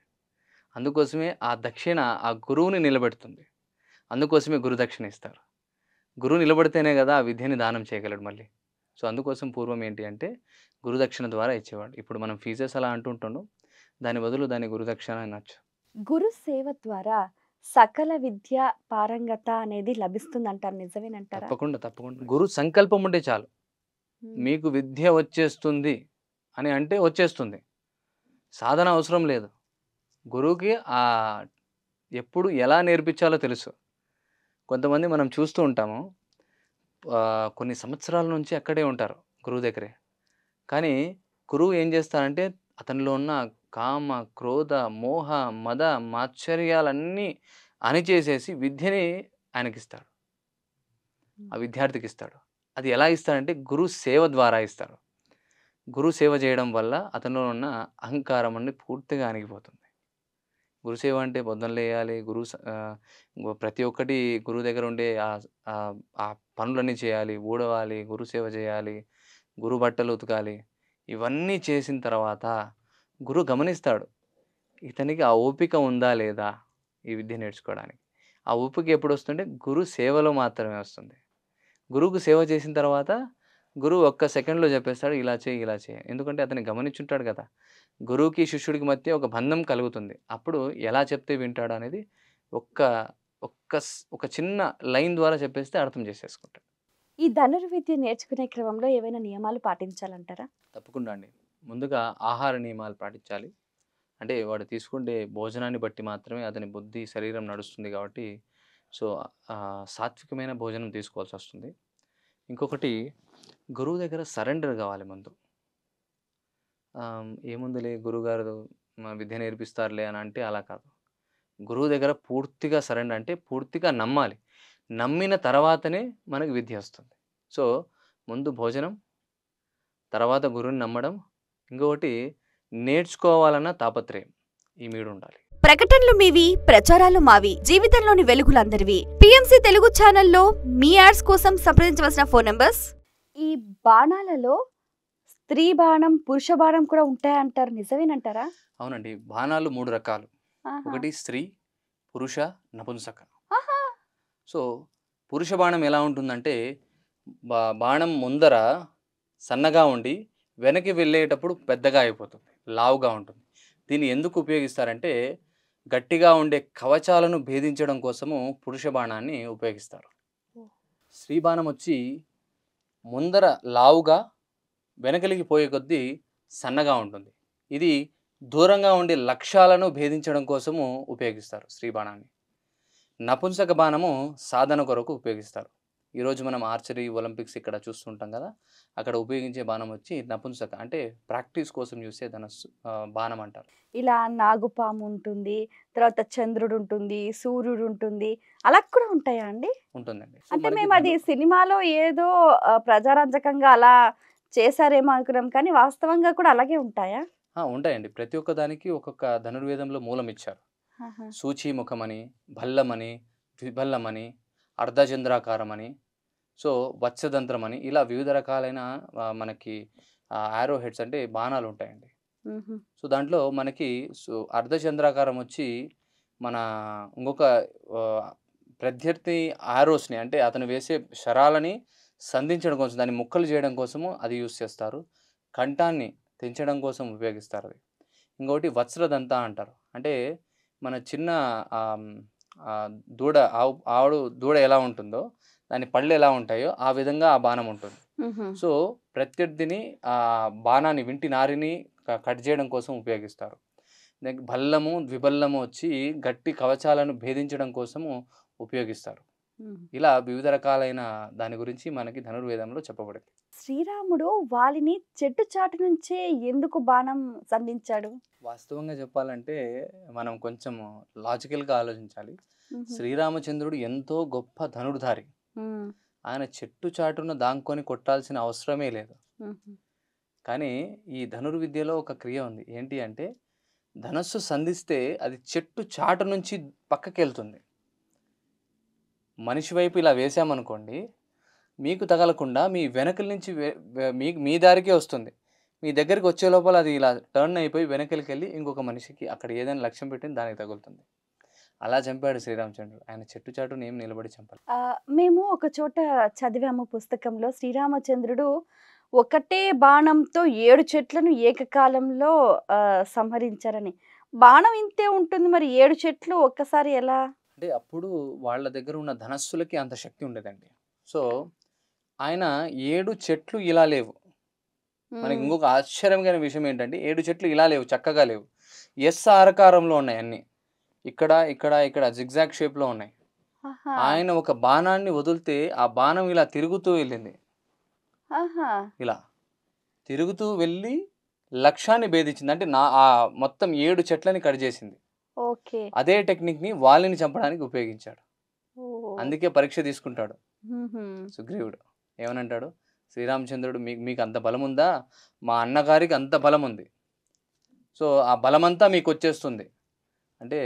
అందుకోసమే ఆ దక్షిణ ఆ గురువుని నిలబెడుతుంది అందుకోసమే గురుదక్షిణ ఇస్తారు గురువు నిలబడితేనే కదా ఆ విద్యని దానం చేయగలడు మళ్ళీ సో అందుకోసం పూర్వం ఏంటి అంటే గురుదక్షిణ ద్వారా ఇచ్చేవాడు ఇప్పుడు మనం ఫీజెస్ అలా అంటుంటాను దాని బదులు దాని గురుదక్షిణ అనొచ్చు గురు సేవ ద్వారా సకల విద్య పారంగత అనేది లభిస్తుంది అంటారు నిజమేనంటారు తప్పకుండా తప్పకుండా గురు సంకల్పం ఉంటే చాలు మీకు విద్య వచ్చేస్తుంది అని అంటే వచ్చేస్తుంది సాధన అవసరం లేదు గురువుకి ఆ ఎప్పుడు ఎలా నేర్పించాలో తెలుసు కొంతమంది మనం చూస్తూ ఉంటాము కొన్ని సంవత్సరాల నుంచి అక్కడే ఉంటారు గురువు దగ్గరే కానీ గురువు ఏం చేస్తారంటే అతనిలో ఉన్న కామ క్రోధ మోహ మద మాశ్చర్యాలన్నీ అణిచేసేసి విద్యని ఆయనకిస్తాడు ఆ విద్యార్థికి ఇస్తాడు అది ఎలా ఇస్తాడంటే గురు సేవ ద్వారా ఇస్తాడు గురు సేవ చేయడం వల్ల అతను ఉన్న అహంకారం అన్ని పూర్తిగా అణిగిపోతుంది గురుసేవ అంటే బొద్దం లేయాలి గురు ప్రతి ఒక్కటి గురువు దగ్గర ఉండే ఆ పనులన్నీ చేయాలి ఊడవాలి గురుసేవ చేయాలి గురు బట్టలు ఉతకాలి ఇవన్నీ చేసిన తర్వాత గురు గమనిస్తాడు ఇతనికి ఆ ఓపిక ఉందా లేదా ఈ విద్య నేర్చుకోవడానికి ఆ ఓపిక ఎప్పుడు వస్తుంటే గురు సేవలో మాత్రమే వస్తుంది గురువుకు సేవ చేసిన తర్వాత గురువు ఒక్క సెకండ్లో చెప్పేస్తాడు ఇలా చేయి ఇలా చేయి ఎందుకంటే అతను గమనించుంటాడు కదా గురువుకి శిష్యుడికి మధ్య ఒక బంధం కలుగుతుంది అప్పుడు ఎలా చెప్తే వింటాడు అనేది ఒక్క ఒక్క ఒక చిన్న లైన్ ద్వారా చెప్పేస్తే అర్థం చేసేసుకుంటాడు ఈ ధనుర్విద్య నేర్చుకునే క్రమంలో ఏమైనా నియమాలు పాటించాలంటారా తప్పకుండా అండి ముందుగా ఆహార నియమాలు పాటించాలి అంటే వాడు తీసుకుంటే భోజనాన్ని బట్టి మాత్రమే అతని బుద్ధి శరీరం నడుస్తుంది కాబట్టి సో సాత్వికమైన భోజనం తీసుకోవాల్సి వస్తుంది ఇంకొకటి గురువు దగ్గర సరెండర్ కావాలి ముందు ఏముందిలే గురుగారు విద్య నేర్పిస్తారులే అని అంటే అలా కాదు గురువు దగ్గర పూర్తిగా సరెండర్ అంటే పూర్తిగా నమ్మాలి నమ్మిన తర్వాతనే మనకు విద్య వస్తుంది సో ముందు భోజనం తర్వాత గురువుని నమ్మడం ఇంకొకటి నేర్చుకోవాలన్న తాపత్రయం ఈ మీడు ఉండాలి ప్రకటనలు మీవి ప్రచారాలు మావి జీవితంలోని వెలుగులందరివి పిఎంసి తెలుగు ఛానల్లో మీ యాడ్స్ కోసం సంప్రదించవలసిన ఫోన్ నంబర్స్ ఈ బాణాలలో స్త్రీ బాణం పురుష బాణం కూడా ఉంటాయంటారు నిజమేనంటారా అవునండి బాణాలు మూడు రకాలు ఒకటి స్త్రీ పురుష నపుంసక సో పురుష బాణం ఎలా ఉంటుందంటే బా బాణం ముందర సన్నగా ఉండి వెనక్కి వెళ్ళేటప్పుడు పెద్దగా అయిపోతుంది లావుగా ఉంటుంది దీన్ని ఎందుకు ఉపయోగిస్తారంటే గట్టిగా ఉండే కవచాలను భేదించడం కోసము పురుష బాణాన్ని ఉపయోగిస్తారు స్త్రీ బాణం వచ్చి ముందర లావుగా వెనకలికి పోయే కొద్దీ సన్నగా ఉంటుంది ఇది దూరంగా ఉండే లక్ష్యాలను భేదించడం కోసము ఉపయోగిస్తారు స్త్రీ బాణాన్ని నపుంసక బాణము సాధన కొరకు ఉపయోగిస్తారు ఈరోజు మనం ఆర్చరీ ఒలింపిక్స్ ఇక్కడ చూస్తుంటాం కదా అక్కడ ఉపయోగించే బాణం వచ్చి నపుంసక అంటే ప్రాక్టీస్ కోసం చూసే ధనస్సు బాణం అంటారు ఇలా నాగుపాము ఉంటుంది తర్వాత చంద్రుడు ఉంటుంది సూర్యుడు ఉంటుంది అలా కూడా ఉంటాయా అండి ఉంటుందండి అంటే మేము అది సినిమాలో ఏదో ప్రజారంజకంగా అలా చేశారేమో అనుకున్నాం కానీ వాస్తవంగా కూడా అలాగే ఉంటాయా ఉంటాయండి ప్రతి ఒక్క దానికి ఒక్కొక్క ధనుర్వేదంలో మూలం ఇచ్చారు సూచీముఖమని ముఖమని భల్లమని ద్విభల్లమని అర్ధచంద్రాకారమని సో వత్సదంత్రం అని ఇలా వివిధ రకాలైన మనకి ఆరో హెడ్స్ అంటే బాణాలు ఉంటాయండి సో దాంట్లో మనకి సో అర్ధచంద్రాకారం వచ్చి మన ఇంకొక ప్రత్యర్థి ఆరోస్ని అంటే అతను వేసే శరాలని సంధించడం కోసం దాన్ని ముక్కలు చేయడం కోసము అది యూస్ చేస్తారు కంఠాన్ని తెంచడం కోసం ఉపయోగిస్తారు అది ఇంకొకటి వత్సరదంత అంటారు అంటే మన చిన్న దూడ ఆవు ఆవుడు దూడ ఎలా ఉంటుందో దాని పళ్ళు ఎలా ఉంటాయో ఆ విధంగా ఆ బాణం ఉంటుంది సో ప్రత్యర్థిని ఆ బాణాన్ని వింటి నారిని కట్ చేయడం కోసం ఉపయోగిస్తారు భల్లము ద్విబల్లము వచ్చి గట్టి కవచాలను భేదించడం కోసము ఉపయోగిస్తారు ఇలా వివిధ రకాలైన దాని గురించి మనకి ధనుర్వేదంలో చెప్పబడింది శ్రీరాముడు వాలిని చెట్టు చాటు నుంచే ఎందుకు బాణం సంధించాడు వాస్తవంగా చెప్పాలంటే మనం కొంచెం లాజికల్గా ఆలోచించాలి శ్రీరామచంద్రుడు ఎంతో గొప్ప ధనుర్ధారి ఆయన చెట్టు చాటున దాంకొని కొట్టాల్సిన అవసరమే లేదు కానీ ఈ ధనుర్విద్యలో ఒక క్రియ ఉంది ఏంటి అంటే ధనస్సు సంధిస్తే అది చెట్టు చాటు నుంచి పక్కకి వెళ్తుంది మనిషి వైపు ఇలా వేసామనుకోండి మీకు తగలకుండా మీ వెనకల నుంచి మీ మీ దారికే వస్తుంది మీ దగ్గరికి వచ్చే లోపల అది ఇలా టర్న్ అయిపోయి వెనకలికి వెళ్ళి ఇంకొక మనిషికి అక్కడ ఏదైనా లక్ష్యం పెట్టి దానికి తగులుతుంది అలా చంపాడు శ్రీరామచంద్రుడు ఆయన చెట్టు చాటు నేను నిలబడి చంపాలి మేము ఒక చోట చదివాము పుస్తకంలో శ్రీరామచంద్రుడు ఒకటే బాణంతో ఏడు చెట్లను ఏకకాలంలో సంహరించారని బాణం ఇంతే ఉంటుంది మరి ఏడు చెట్లు ఒక్కసారి ఎలా అంటే అప్పుడు వాళ్ళ దగ్గర ఉన్న ధనస్సులకి అంత శక్తి ఉండేదండి సో ఆయన ఏడు చెట్లు ఇలా లేవు మనకి ఇంకొక ఆశ్చర్యమైన విషయం ఏంటంటే ఏడు చెట్లు ఇలా లేవు చక్కగా లేవు ఎస్ ఆరకారంలో ఉన్నాయి అన్నీ ఇక్కడ ఇక్కడ ఇక్కడ జిగ్జాగ్ షేప్లో ఉన్నాయి ఆయన ఒక బాణాన్ని వదిలితే ఆ బాణం ఇలా తిరుగుతూ వెళ్ళింది ఇలా తిరుగుతూ వెళ్ళి లక్ష్యాన్ని భేదించింది అంటే నా ఆ మొత్తం ఏడు చెట్లని కట్ చేసింది అదే టెక్నిక్ ని వాలిని చంపడానికి ఉపయోగించాడు అందుకే పరీక్ష తీసుకుంటాడు సుగ్రీవుడు ఏమనంటాడు శ్రీరామచంద్రుడు మీకు మీకు అంత బలం ఉందా మా అన్నగారికి అంత బలం ఉంది సో ఆ బలమంతా మీకు వచ్చేస్తుంది అంటే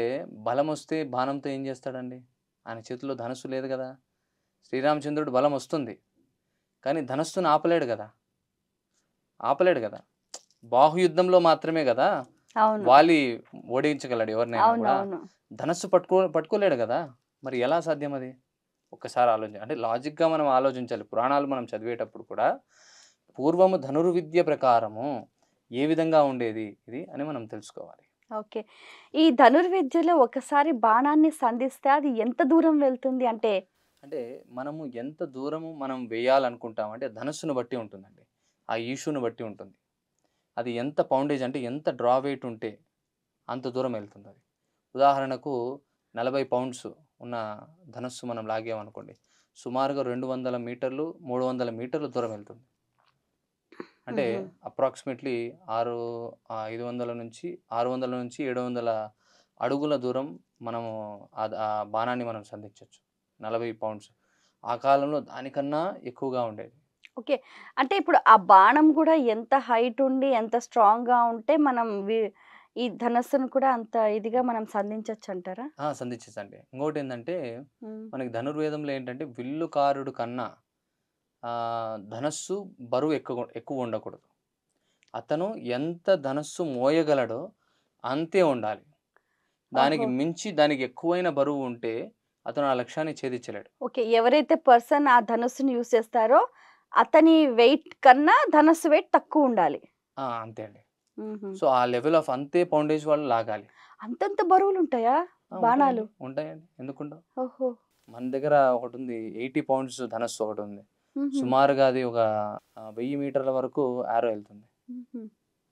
బలం వస్తే బాణంతో ఏం చేస్తాడండి ఆయన చేతిలో ధనస్సు లేదు కదా శ్రీరామచంద్రుడు బలం వస్తుంది కానీ ధనస్సును ఆపలేడు కదా ఆపలేడు కదా బాహుయుద్ధంలో మాత్రమే కదా వాలి ఓడించగలడు ఎవరినైనా ధనస్సు పట్టుకో పట్టుకోలేడు కదా మరి ఎలా సాధ్యం అది ఒక్కసారి ఆలోచించ అంటే లాజిక్గా మనం ఆలోచించాలి పురాణాలు మనం చదివేటప్పుడు కూడా పూర్వము ధనుర్విద్య ప్రకారము ఏ విధంగా ఉండేది ఇది అని మనం తెలుసుకోవాలి ఓకే ఈ ధనుర్విద్యలో ఒకసారి బాణాన్ని సంధిస్తే అది ఎంత దూరం వెళ్తుంది అంటే అంటే మనము ఎంత దూరము మనం వేయాలనుకుంటాం అంటే ధనుస్సును బట్టి ఉంటుందండి ఆ ఈషును బట్టి ఉంటుంది అది ఎంత పౌండేజ్ అంటే ఎంత డ్రా వెయిట్ ఉంటే అంత దూరం వెళ్తుంది అది ఉదాహరణకు నలభై పౌండ్స్ ఉన్న ధనస్సు మనం లాగామనుకోండి సుమారుగా రెండు వందల మీటర్లు మూడు వందల మీటర్లు దూరం వెళ్తుంది అంటే అప్రాక్సిమేట్లీ ఆరు ఐదు వందల నుంచి ఆరు వందల నుంచి ఏడు వందల అడుగుల దూరం మనము ఆ బాణాన్ని మనం సంధించవచ్చు నలభై పౌండ్స్ ఆ కాలంలో దానికన్నా ఎక్కువగా ఉండేది ఓకే అంటే ఇప్పుడు ఆ బాణం కూడా ఎంత హైట్ ఉండి ఎంత స్ట్రాంగ్గా ఉంటే మనం ఈ ధనస్సును కూడా అంత ఇదిగా మనం సంధించవచ్చు అంటారా సంధించచ్చు అండి ఇంకోటి ఏంటంటే మనకి ధనుర్వేదంలో ఏంటంటే విల్లుకారుడు కన్నా ధనస్సు బరువు ఎక్కువ ఎక్కువ ఉండకూడదు అతను ఎంత ధనస్సు మోయగలడో అంతే ఉండాలి దానికి మించి దానికి ఎక్కువైన బరువు ఉంటే అతను ఆ లక్ష్యాన్ని ఛేదించలేడు ఓకే ఎవరైతే పర్సన్ ఆ ధనస్సుని యూజ్ చేస్తారో అతని వెయిట్ కన్నా ధనస్సు వెయిట్ తక్కువ ఉండాలి అంతే అండి సో ఆ లెవెల్ ఆఫ్ అంతే పౌండేజ్ వాళ్ళు లాగాలి అంతంత బరువులు ఉంటాయా బాణాలు ఉంటాయండి ఎందుకుండా మన దగ్గర ఒకటి ఉంది ఎయిటీ పౌండ్స్ ధనస్సు ఒకటి ఉంది సుమారుగా అది ఒక వెయ్యి మీటర్ల వరకు ఆరో వెళ్తుంది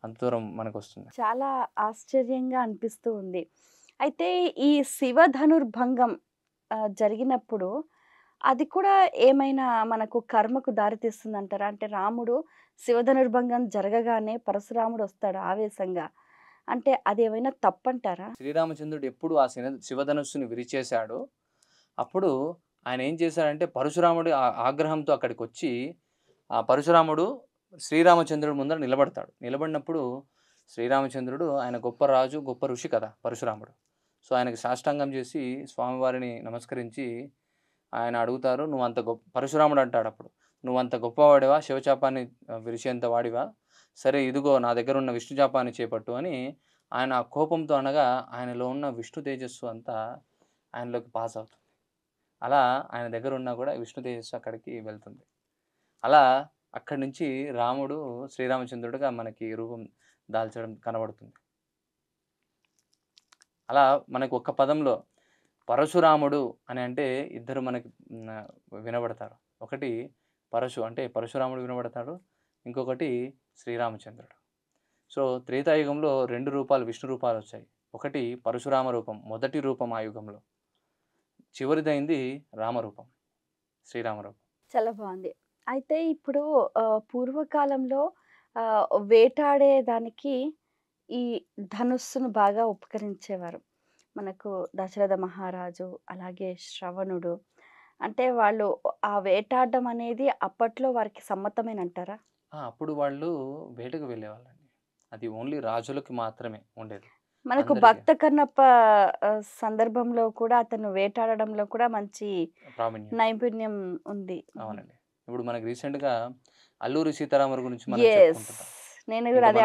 అంత దూరం మనకు వస్తుంది చాలా ఆశ్చర్యంగా అనిపిస్తూ ఉంది అయితే ఈ శివధనుర్భంగం జరిగినప్పుడు అది కూడా ఏమైనా మనకు కర్మకు దారితీస్తుంది అంటారా అంటే రాముడు శివధనుర్భంగం జరగగానే పరశురాముడు వస్తాడు ఆవేశంగా అంటే అది ఏమైనా తప్పంటారా శ్రీరామచంద్రుడు ఎప్పుడు ఆ శివధనుస్సుని విరిచేశాడు అప్పుడు ఆయన ఏం చేశారంటే పరశురాముడి ఆగ్రహంతో అక్కడికి వచ్చి ఆ పరశురాముడు శ్రీరామచంద్రుడు ముందర నిలబడతాడు నిలబడినప్పుడు శ్రీరామచంద్రుడు ఆయన గొప్ప రాజు గొప్ప ఋషి కదా పరశురాముడు సో ఆయనకు సాష్టాంగం చేసి స్వామివారిని నమస్కరించి ఆయన అడుగుతారు నువ్వు అంత గొప్ప పరశురాముడు అంటాడు అప్పుడు నువ్వు అంత గొప్పవాడివా శివచాపాన్ని విరిచేంత వాడివా సరే ఇదిగో నా దగ్గర ఉన్న విష్ణు చాపాన్ని చేపట్టు అని ఆయన కోపంతో అనగా ఆయనలో ఉన్న విష్ణు తేజస్సు అంతా ఆయనలోకి పాస్ అవుతుంది అలా ఆయన దగ్గర ఉన్నా కూడా విష్ణు తేజస్సు అక్కడికి వెళ్తుంది అలా అక్కడి నుంచి రాముడు శ్రీరామచంద్రుడిగా మనకి రూపం దాల్చడం కనబడుతుంది అలా మనకు ఒక్క పదంలో పరశురాముడు అని అంటే ఇద్దరు మనకి వినబడతారు ఒకటి పరశు అంటే పరశురాముడు వినబడతాడు ఇంకొకటి శ్రీరామచంద్రుడు సో త్రేతాయుగంలో రెండు రూపాలు విష్ణు రూపాలు వచ్చాయి ఒకటి పరశురామ రూపం మొదటి రూపం ఆ యుగంలో చివరిదైంది రామరూపం శ్రీరామరూపం చాలా బాగుంది అయితే ఇప్పుడు పూర్వకాలంలో వేటాడేదానికి ఈ ధనుస్సును బాగా ఉపకరించేవారు మనకు దశరథ మహారాజు అలాగే శ్రవణుడు అంటే వాళ్ళు ఆ వేటాడడం అనేది అప్పట్లో వారికి సమ్మతమైన అంటారా అప్పుడు వాళ్ళు వేటకు వెళ్ళేవాళ్ళండి అది ఓన్లీ రాజులకి మాత్రమే ఉండేది మనకు భక్త కన్నప్ప సందర్భంలో కూడా అతను వేటాడడంలో కూడా మంచి నైపుణ్యం ఉంది అవునండి ఇప్పుడు మనకు రీసెంట్ గా అల్లూరి సీతారామరాజు గురించి నేను కూడా అదే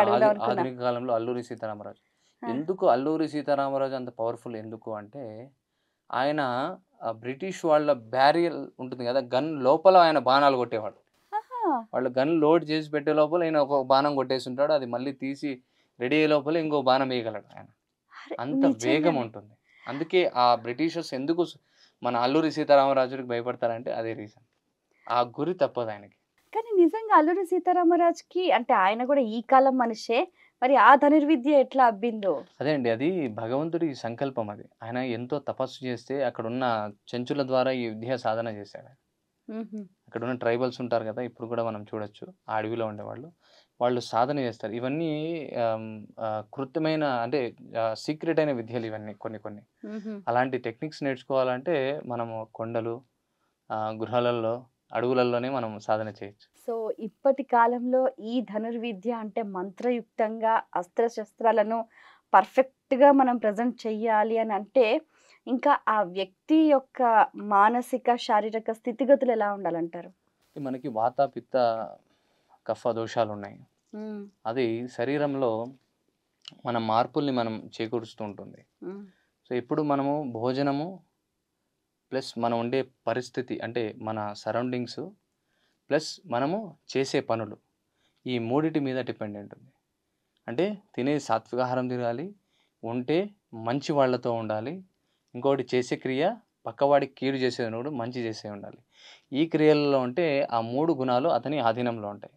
ఆధునిక కాలంలో అల్లూరి సీతారామరాజు ఎందుకు అల్లూరి సీతారామరాజు అంత పవర్ఫుల్ ఎందుకు అంటే ఆయన బ్రిటిష్ వాళ్ళ బ్యారియర్ ఉంటుంది కదా గన్ లోపల ఆయన బాణాలు కొట్టేవాడు వాళ్ళు గన్ లోడ్ చేసి పెట్టే లోపల ఆయన ఒక బాణం కొట్టేసి ఉంటాడు అది మళ్ళీ తీసి రెడీ అయ్యే లోపల ఇంకో బాణం వేయగలడు ఆయన అంత వేగం ఉంటుంది అందుకే ఆ బ్రిటిషర్స్ ఎందుకు మన అల్లూరి సీతారామరాజుకి భయపడతారంటే అదే రీజన్ ఆ గురి తప్పదు ఆయనకి కానీ నిజంగా అల్లూరి సీతారామరాజుకి అంటే ఆయన కూడా ఈ కాలం మనిషే మరి ఆ ధనుర్విద్య ఎట్లా అబ్బిందో అదే అండి అది భగవంతుడి సంకల్పం అది ఆయన ఎంతో తపస్సు చేస్తే అక్కడ ఉన్న చెంచుల ద్వారా ఈ విద్య సాధన చేశాడు అక్కడ ఉన్న ట్రైబల్స్ ఉంటారు కదా ఇప్పుడు కూడా మనం చూడొచ్చు ఆ అడవిలో ఉండేవాళ్ళు వాళ్ళు సాధన చేస్తారు ఇవన్నీ కృతమైన అంటే సీక్రెట్ అయిన విద్యలు ఇవన్నీ కొన్ని కొన్ని అలాంటి టెక్నిక్స్ నేర్చుకోవాలంటే మనము కొండలు గృహాలలో అడవులలోనే మనం సాధన చేయొచ్చు సో ఇప్పటి కాలంలో ఈ ధనుర్విద్య అంటే మంత్రయుక్తంగా అస్త్రశస్త్రాలను పర్ఫెక్ట్గా మనం ప్రజెంట్ చెయ్యాలి అని అంటే ఇంకా ఆ వ్యక్తి యొక్క మానసిక శారీరక స్థితిగతులు ఎలా ఉండాలంటారు మనకి వాత పిత్త కఫ దోషాలు ఉన్నాయి అది శరీరంలో మన మార్పుల్ని మనం చేకూరుస్తూ ఉంటుంది సో ఇప్పుడు మనము భోజనము ప్లస్ మనం ఉండే పరిస్థితి అంటే మన సరౌండింగ్స్ ప్లస్ మనము చేసే పనులు ఈ మూడిటి మీద డిపెండ్ ఉంటుంది అంటే తినే సాత్వికాహారం తినాలి ఉంటే మంచి వాళ్ళతో ఉండాలి ఇంకోటి చేసే క్రియ పక్కవాడికి కీడు చేసేది మంచి చేసే ఉండాలి ఈ క్రియల్లో ఉంటే ఆ మూడు గుణాలు అతని ఆధీనంలో ఉంటాయి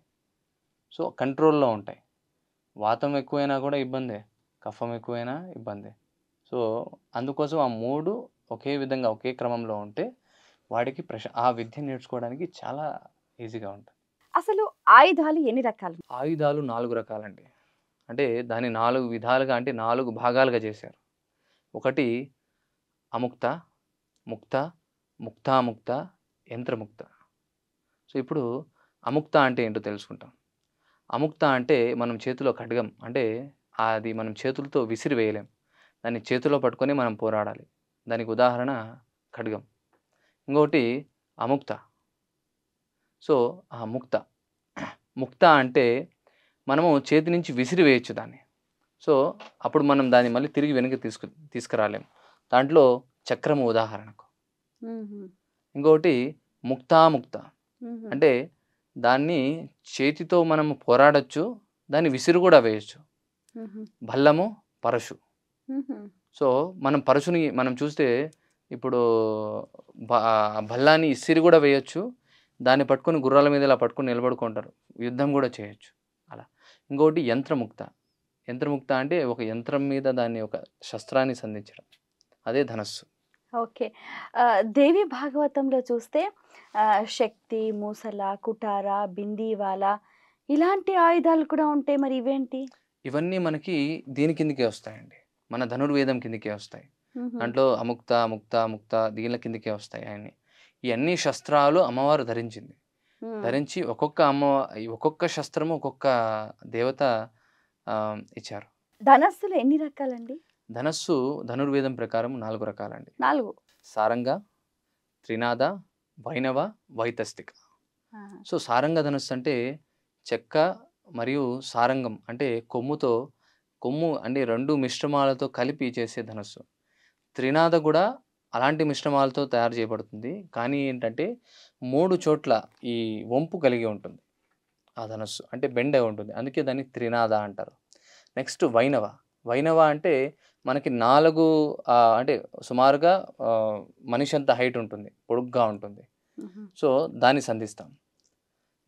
సో కంట్రోల్లో ఉంటాయి వాతం ఎక్కువైనా కూడా ఇబ్బందే కఫం ఎక్కువైనా ఇబ్బందే సో అందుకోసం ఆ మూడు ఒకే విధంగా ఒకే క్రమంలో ఉంటే వాడికి ప్రశ ఆ విద్య నేర్చుకోవడానికి చాలా ఈజీగా ఉంటుంది అసలు ఆయుధాలు ఎన్ని రకాలు ఆయుధాలు నాలుగు రకాలండి అంటే దాన్ని నాలుగు విధాలుగా అంటే నాలుగు భాగాలుగా చేశారు ఒకటి అముక్త ముక్త ముక్తాముక్త యంత్రముక్త సో ఇప్పుడు అముక్త అంటే ఏంటో తెలుసుకుంటాం అముక్త అంటే మనం చేతిలో ఖడ్గం అంటే అది మనం చేతులతో విసిరి వేయలేం దాన్ని చేతిలో పట్టుకొని మనం పోరాడాలి దానికి ఉదాహరణ ఖడ్గం ఇంకొకటి అముక్త సో ఆ ముక్త ముక్త అంటే మనము చేతి నుంచి విసిరి వేయచ్చు దాన్ని సో అప్పుడు మనం దాన్ని మళ్ళీ తిరిగి వెనుక తీసుకు తీసుకురాలేము దాంట్లో చక్రము ఉదాహరణకు ఇంకొకటి ముక్తాముక్త అంటే దాన్ని చేతితో మనము పోరాడచ్చు దాన్ని విసిరు కూడా వేయచ్చు భల్లము పరశు సో మనం పరశుని మనం చూస్తే ఇప్పుడు భల్లాన్ని ఇసిరి కూడా వేయచ్చు దాన్ని పట్టుకొని గుర్రాల మీద ఇలా పట్టుకుని నిలబడుకుంటారు యుద్ధం కూడా చేయొచ్చు అలా ఇంకోటి యంత్రముక్త యంత్రముక్త అంటే ఒక యంత్రం మీద దాన్ని ఒక శస్త్రాన్ని సంధించడం అదే ధనస్సు ఓకే దేవి భాగవతంలో చూస్తే శక్తి మూసల కుటార బిందీవాల ఇలాంటి ఆయుధాలు కూడా ఉంటాయి మరి ఇవేంటి ఇవన్నీ మనకి దీని కిందకే వస్తాయండి మన ధనుర్వేదం కిందకే వస్తాయి దాంట్లో అముక్త ముక్త ముక్త దీనిల కిందకే వస్తాయి ఆయన్ని ఈ అన్ని శస్త్రాలు అమ్మవారు ధరించింది ధరించి ఒక్కొక్క అమ్మ ఒక్కొక్క శస్త్రము ఒక్కొక్క దేవత ఇచ్చారు ధనస్సులు ఎన్ని రకాలండి ధనస్సు ధనుర్వేదం ప్రకారం నాలుగు రకాలండి నాలుగు సారంగ త్రినాద వైనవ వైతస్తిక సో సారంగ ధనస్సు అంటే చెక్క మరియు సారంగం అంటే కొమ్ముతో కొమ్ము అంటే రెండు మిశ్రమాలతో కలిపి చేసే ధనస్సు త్రినాద కూడా అలాంటి మిశ్రమాలతో తయారు చేయబడుతుంది కానీ ఏంటంటే మూడు చోట్ల ఈ వంపు కలిగి ఉంటుంది ఆ ధనస్సు అంటే బెండ్ అయి ఉంటుంది అందుకే దాన్ని త్రినాద అంటారు నెక్స్ట్ వైనవ వైనవ అంటే మనకి నాలుగు అంటే సుమారుగా మనిషి అంత హైట్ ఉంటుంది పొడుగ్గా ఉంటుంది సో దాన్ని సంధిస్తాం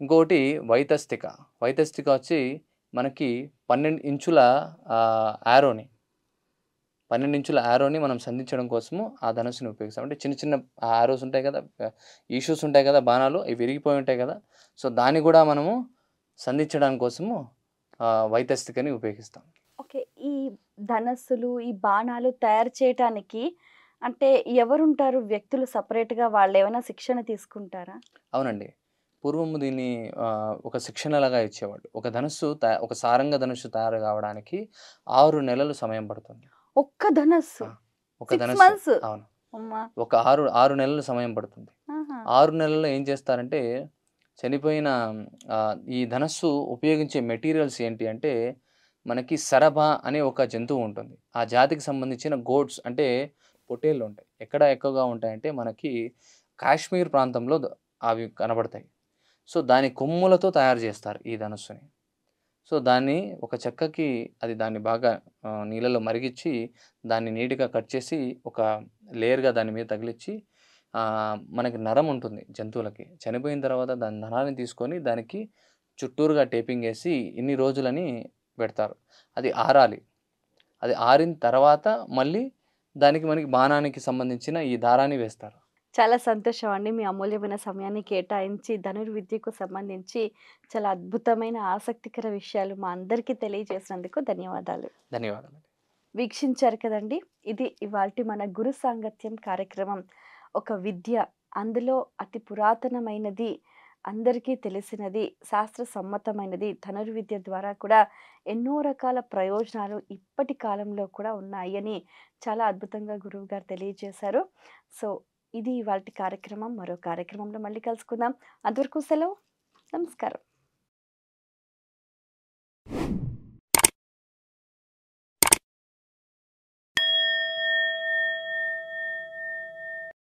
ఇంకోటి వైతస్తిక వైతస్థిక వచ్చి మనకి పన్నెండు ఇంచుల యారోని పన్నెండు ఇంచుల యారోని మనం సంధించడం కోసము ఆ ధనస్సుని ఉపయోగిస్తాం అంటే చిన్న చిన్న యారోస్ ఉంటాయి కదా ఇష్యూస్ ఉంటాయి కదా బాణాలు అవి విరిగిపోయి ఉంటాయి కదా సో దాన్ని కూడా మనము సంధించడానికి కోసము వైతస్థికని ఉపయోగిస్తాం ధనస్సులు ఈ బాణాలు తయారు చేయటానికి అంటే ఎవరుంటారు వ్యక్తులు సపరేట్గా వాళ్ళు ఏమైనా శిక్షణ తీసుకుంటారా అవునండి పూర్వము దీన్ని ఒక శిక్షణలాగా ఇచ్చేవాడు ఒక ధనస్సు ఒక సారంగ ధనుస్సు తయారు కావడానికి ఆరు నెలలు సమయం పడుతుంది ఒక్క ధనస్సు ఒక ధనస్సు అవును ఒక ఆరు ఆరు నెలలు సమయం పడుతుంది ఆరు నెలల్లో ఏం చేస్తారంటే చనిపోయిన ఈ ధనస్సు ఉపయోగించే మెటీరియల్స్ ఏంటి అంటే మనకి సరభ అనే ఒక జంతువు ఉంటుంది ఆ జాతికి సంబంధించిన గోడ్స్ అంటే పొటేళ్ళు ఉంటాయి ఎక్కడ ఎక్కువగా ఉంటాయంటే మనకి కాశ్మీర్ ప్రాంతంలో అవి కనబడతాయి సో దాని కొమ్ములతో తయారు చేస్తారు ఈ ధనుస్సుని సో దాన్ని ఒక చెక్కకి అది దాన్ని బాగా నీళ్ళలో మరిగించి దాన్ని నీట్గా కట్ చేసి ఒక లేయర్గా దాని మీద తగిలిచ్చి మనకి నరం ఉంటుంది జంతువులకి చనిపోయిన తర్వాత దాని నరాన్ని తీసుకొని దానికి చుట్టూరుగా టేపింగ్ వేసి ఇన్ని రోజులని పెడతారు అది ఆరాలి అది ఆరిన తర్వాత మళ్ళీ దానికి మనకి బాణానికి సంబంధించిన ఈ దారాన్ని వేస్తారు చాలా సంతోషం అండి మీ అమూల్యమైన సమయాన్ని కేటాయించి ధనుర్విద్యకు సంబంధించి చాలా అద్భుతమైన ఆసక్తికర విషయాలు మా అందరికీ తెలియజేసినందుకు ధన్యవాదాలు ధన్యవాదాలు వీక్షించారు కదండి ఇది ఇవాళ మన గురు సాంగత్యం కార్యక్రమం ఒక విద్య అందులో అతి పురాతనమైనది అందరికీ తెలిసినది శాస్త్ర సమ్మతమైనది ధనుర్విద్య ద్వారా కూడా ఎన్నో రకాల ప్రయోజనాలు ఇప్పటి కాలంలో కూడా ఉన్నాయని చాలా అద్భుతంగా గురువు గారు తెలియజేశారు సో ఇది ఇవాళ కార్యక్రమం మరో కార్యక్రమంలో మళ్ళీ కలుసుకుందాం అందరికీ సెలవు నమస్కారం